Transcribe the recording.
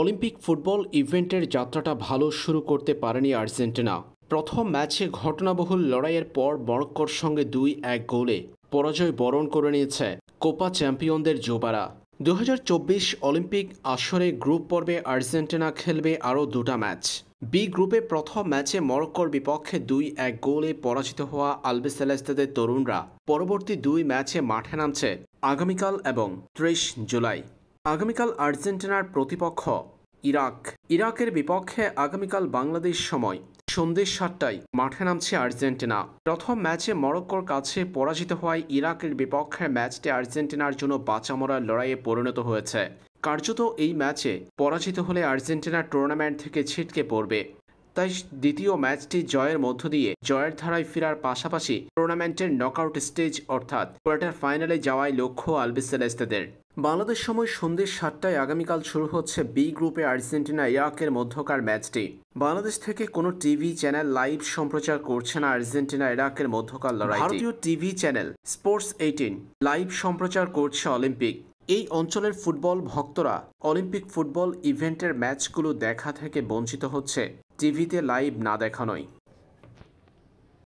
Olympic football ইভেন্টের যাত্রাটা ভালো শুরু করতে পারেনি আর্জেন্টিনা প্রথম ম্যাচে ঘটনাবহুল লড়াইয়ের পর মরক্কোর সঙ্গে দুই এক গোলে পরাজয় বরণ করে নিয়েছে কোপা চ্যাম্পিয়নদের জোবারা দু অলিম্পিক আসরে গ্রুপ পর্বে আর্জেন্টিনা খেলবে আরও দুটা ম্যাচ বি গ্রুপে প্রথম ম্যাচে মরক্কোর বিপক্ষে দুই এক গোলে পরাজিত হওয়া আলবেসেলাস্তাদের তরুণরা পরবর্তী দুই ম্যাচে মাঠে নামছে আগামীকাল এবং ত্রিশ জুলাই আগামীকাল আর্জেন্টিনার প্রতিপক্ষ ইরাক ইরাকের বিপক্ষে আগামীকাল বাংলাদেশ সময় সন্ধ্যে সাতটায় মাঠে নামছে আর্জেন্টিনা প্রথম ম্যাচে মরক্কোর কাছে পরাজিত হওয়ায় ইরাকের বিপক্ষে ম্যাচটি আর্জেন্টিনার জন্য বাঁচামরার লড়াইয়ে পরিণত হয়েছে কার্যত এই ম্যাচে পরাজিত হলে আর্জেন্টিনা টুর্নামেন্ট থেকে ছিটকে পড়বে তাই দ্বিতীয় ম্যাচটি জয়ের মধ্য দিয়ে জয়ের ধারায় ফেরার পাশাপাশি টুর্নামেন্টের নকআউট স্টেজ অর্থাৎ কোয়ার্টার ফাইনালে যাওয়ায় লক্ষ্য আলবিসেলেস্তাদের বাংলাদেশ সময় সন্ধ্যে সাতটায় আগামীকাল শুরু হচ্ছে বি গ্রুপে আর্জেন্টিনা ইরাকের মধ্যকার ম্যাচটি বাংলাদেশ থেকে কোনো টিভি চ্যানেল লাইভ সম্প্রচার করছে না আর্জেন্টিনা ইরাকের মধ্যকার লড়াই ভারতীয় TV channel sports eighteen live সম্প্রচার করছে অলিম্পিক এই অঞ্চলের ফুটবল ভক্তরা অলিম্পিক ফুটবল ইভেন্টের ম্যাচগুলো দেখা থেকে বঞ্চিত হচ্ছে টিভিতে লাইভ না দেখানোয়